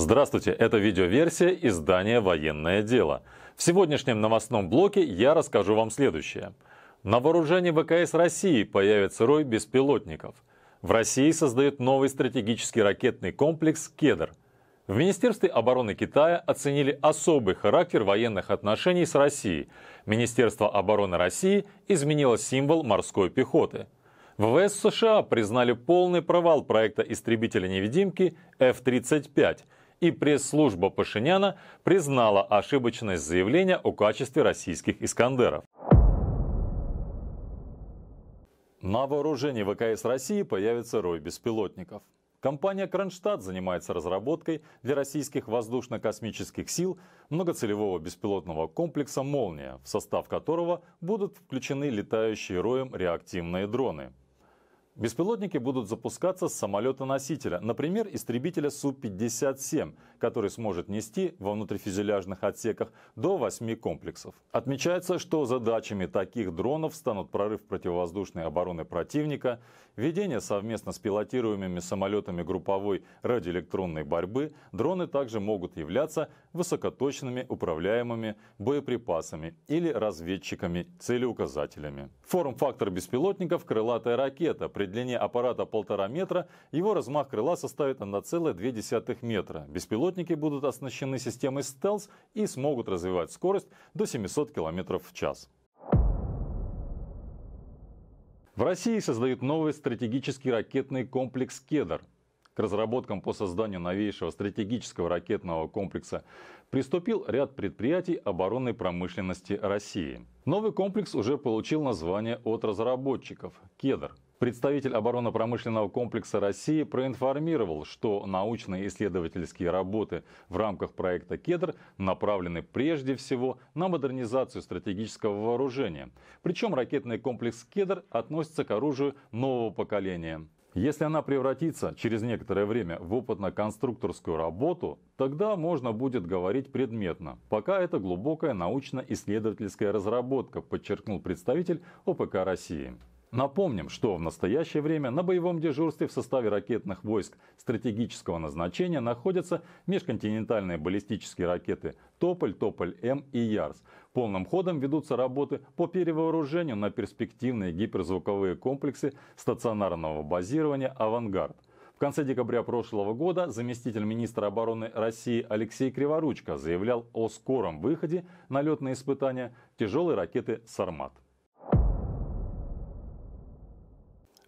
Здравствуйте, это видеоверсия издания «Военное дело». В сегодняшнем новостном блоке я расскажу вам следующее. На вооружении ВКС России появится рой беспилотников. В России создают новый стратегический ракетный комплекс «Кедр». В Министерстве обороны Китая оценили особый характер военных отношений с Россией. Министерство обороны России изменило символ морской пехоты. ВВС США признали полный провал проекта истребителя-невидимки F-35– и пресс-служба Пашиняна признала ошибочность заявления о качестве российских «Искандеров». На вооружении ВКС России появится рой беспилотников. Компания «Кронштадт» занимается разработкой для российских воздушно-космических сил многоцелевого беспилотного комплекса «Молния», в состав которого будут включены летающие роем реактивные дроны – Беспилотники будут запускаться с самолета-носителя, например, истребителя Су-57, который сможет нести во внутрифюзеляжных отсеках до 8 комплексов. Отмечается, что задачами таких дронов станут прорыв противовоздушной обороны противника, ведение совместно с пилотируемыми самолетами групповой радиоэлектронной борьбы, дроны также могут являться высокоточными управляемыми боеприпасами или разведчиками-целеуказателями. Форм-фактор беспилотников – крылатая ракета – длине аппарата полтора метра, его размах крыла составит 1,2 метра. Беспилотники будут оснащены системой стелс и смогут развивать скорость до 700 км в час. В России создают новый стратегический ракетный комплекс «Кедр». К разработкам по созданию новейшего стратегического ракетного комплекса приступил ряд предприятий оборонной промышленности России. Новый комплекс уже получил название от разработчиков – «Кедр». Представитель оборонно-промышленного комплекса России проинформировал, что научно-исследовательские работы в рамках проекта «Кедр» направлены прежде всего на модернизацию стратегического вооружения. Причем ракетный комплекс «Кедр» относится к оружию нового поколения. Если она превратится через некоторое время в опытно-конструкторскую работу, тогда можно будет говорить предметно. Пока это глубокая научно-исследовательская разработка, подчеркнул представитель ОПК России. Напомним, что в настоящее время на боевом дежурстве в составе ракетных войск стратегического назначения находятся межконтинентальные баллистические ракеты «Тополь», «Тополь-М» и «Ярс». Полным ходом ведутся работы по перевооружению на перспективные гиперзвуковые комплексы стационарного базирования «Авангард». В конце декабря прошлого года заместитель министра обороны России Алексей Криворучко заявлял о скором выходе на летные испытания тяжелой ракеты «Сармат».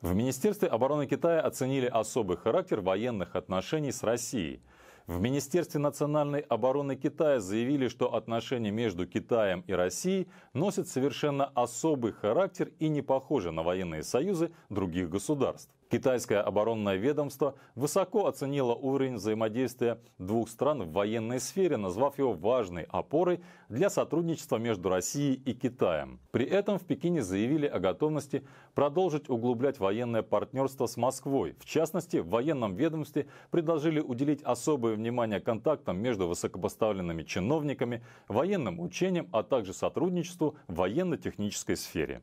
В Министерстве обороны Китая оценили особый характер военных отношений с Россией. В Министерстве национальной обороны Китая заявили, что отношения между Китаем и Россией носят совершенно особый характер и не похожи на военные союзы других государств. Китайское оборонное ведомство высоко оценило уровень взаимодействия двух стран в военной сфере, назвав его важной опорой для сотрудничества между Россией и Китаем. При этом в Пекине заявили о готовности продолжить углублять военное партнерство с Москвой. В частности, в военном ведомстве предложили уделить особое внимание контактам между высокопоставленными чиновниками, военным учениям, а также сотрудничеству в военно-технической сфере.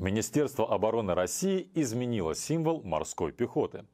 Министерство обороны России изменило символ морской пехоты.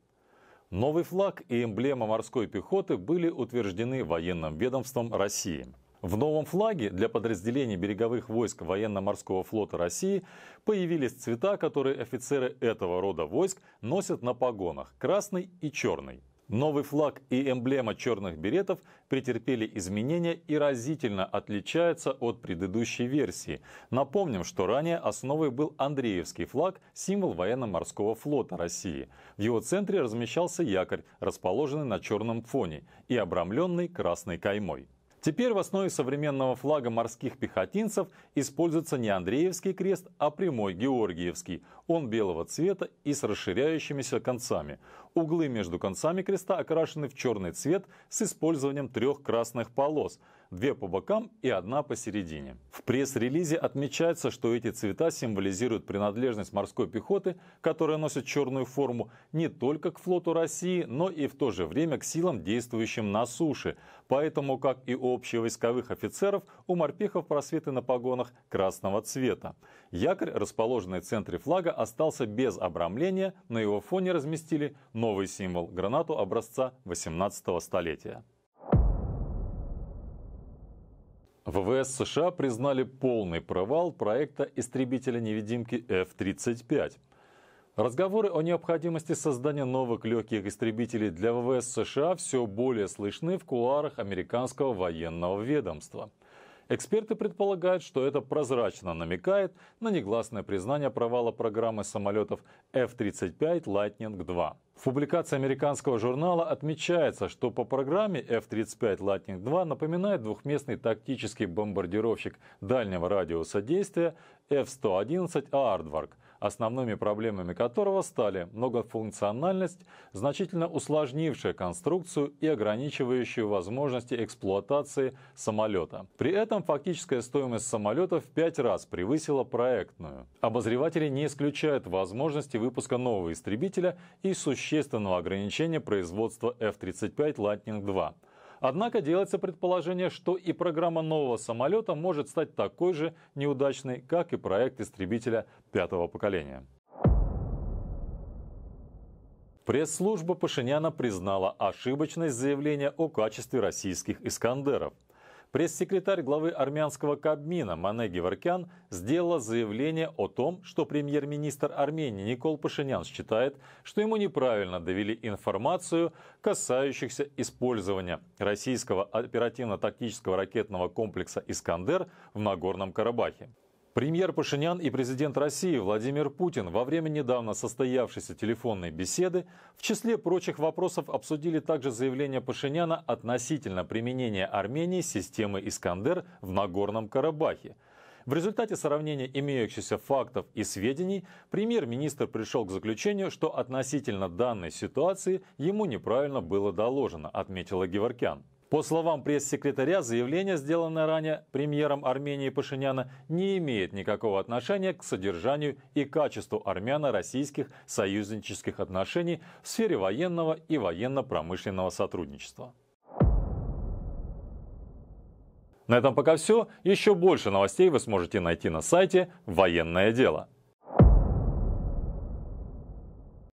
Новый флаг и эмблема морской пехоты были утверждены военным ведомством России. В новом флаге для подразделений береговых войск военно-морского флота России появились цвета, которые офицеры этого рода войск носят на погонах – красный и черный – Новый флаг и эмблема черных беретов претерпели изменения и разительно отличаются от предыдущей версии. Напомним, что ранее основой был Андреевский флаг, символ военно-морского флота России. В его центре размещался якорь, расположенный на черном фоне и обрамленный красной каймой. Теперь в основе современного флага морских пехотинцев используется не Андреевский крест, а прямой Георгиевский. Он белого цвета и с расширяющимися концами. Углы между концами креста окрашены в черный цвет с использованием трех красных полос – две по бокам и одна посередине. В пресс-релизе отмечается, что эти цвета символизируют принадлежность морской пехоты, которая носит черную форму не только к флоту России, но и в то же время к силам, действующим на суше. Поэтому, как и у общевойсковых офицеров, у морпехов просветы на погонах красного цвета. Якорь, расположенный в центре флага, остался без обрамления, на его фоне разместили новый символ – гранату образца 18 столетия. ВВС США признали полный провал проекта истребителя-невидимки F-35. Разговоры о необходимости создания новых легких истребителей для ВВС США все более слышны в кулуарах американского военного ведомства – Эксперты предполагают, что это прозрачно намекает на негласное признание провала программы самолетов F-35 Lightning II. В публикации американского журнала отмечается, что по программе F-35 Lightning II напоминает двухместный тактический бомбардировщик дальнего радиуса действия F-111 «Ардварк», основными проблемами которого стали многофункциональность, значительно усложнившая конструкцию и ограничивающую возможности эксплуатации самолета. При этом фактическая стоимость самолета в пять раз превысила проектную. Обозреватели не исключают возможности выпуска нового истребителя и существенного ограничения производства F-35 Lightning II Однако делается предположение, что и программа нового самолета может стать такой же неудачной, как и проект истребителя пятого поколения. Пресс-служба Пашиняна признала ошибочность заявления о качестве российских «Искандеров». Пресс-секретарь главы армянского Кабмина Мане Геворкян сделала заявление о том, что премьер-министр Армении Никол Пашинян считает, что ему неправильно довели информацию, касающуюся использования российского оперативно-тактического ракетного комплекса «Искандер» в Нагорном Карабахе. Премьер Пашинян и президент России Владимир Путин во время недавно состоявшейся телефонной беседы в числе прочих вопросов обсудили также заявление Пашиняна относительно применения Армении системы «Искандер» в Нагорном Карабахе. В результате сравнения имеющихся фактов и сведений премьер-министр пришел к заключению, что относительно данной ситуации ему неправильно было доложено, отметила Геворкян. По словам пресс-секретаря, заявление, сделанное ранее премьером Армении Пашиняна, не имеет никакого отношения к содержанию и качеству армяно-российских союзнических отношений в сфере военного и военно-промышленного сотрудничества. На этом пока все. Еще больше новостей вы сможете найти на сайте «Военное дело».